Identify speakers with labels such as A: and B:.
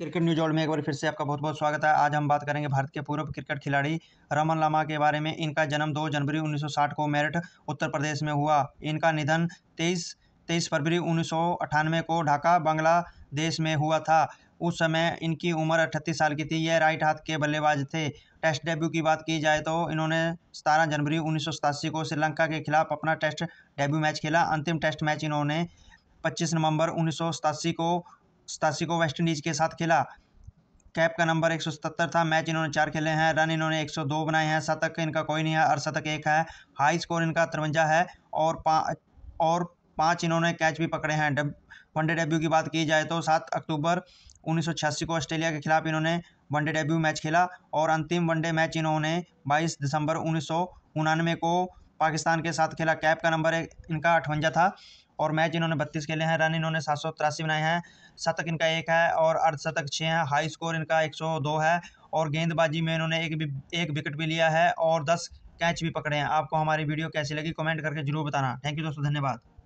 A: cricket news में एक बार फिर से आपका बहुत बहुत स्वागत है आज हम बात करेंगे भारत के पूर्व क्रिकेट खिलाड़ी रमन लामा के बारे में इनका जन्म 2 जनवरी 1960 को मेरठ उत्तर प्रदेश में हुआ इनका निधन 23 23 फरवरी उन्नीस को ढाका बांग्लादेश में हुआ था उस समय इनकी उम्र अठतीस साल की थी यह राइट हाथ के बल्लेबाज थे टेस्ट डेब्यू की बात की जाए तो इन्होंने सतारह जनवरी उन्नीस को श्रीलंका के खिलाफ अपना टेस्ट डेब्यू मैच खेला अंतिम टेस्ट मैच इन्होंने 25 नवंबर उन्नीस को सतासी को वेस्टइंडीज़ के साथ खेला कैप का नंबर एक था मैच इन्होंने चार खेले हैं रन इन्होंने 102 बनाए हैं शतक इनका कोई नहीं है अर्धशतक एक है हाई स्कोर इनका तिरवंजा है और पाँच और पाँच इन्होंने कैच भी पकड़े हैं वनडे डेब्यू की बात की जाए तो सात अक्टूबर उन्नीस को ऑस्ट्रेलिया के खिलाफ इन्होंने वनडे डेब्यू मैच खेला और अंतिम वनडे मैच इन्होंने बाईस दिसंबर उन्नीस को पाकिस्तान के साथ खेला कैप का नंबर एक इनका अठवंजा था और मैच इन्होंने बत्तीस खेले हैं रन इन्होंने सात सौ तिरासी बनाए हैं शतक इनका एक है और अर्धशतक छः हैं हाई स्कोर इनका एक सौ दो है और गेंदबाजी में इन्होंने एक भी एक विकेट भी लिया है और दस कैच भी पकड़े हैं आपको हमारी वीडियो कैसी लगी कमेंट करके जरूर बताना थैंक यू दोस्तों धन्यवाद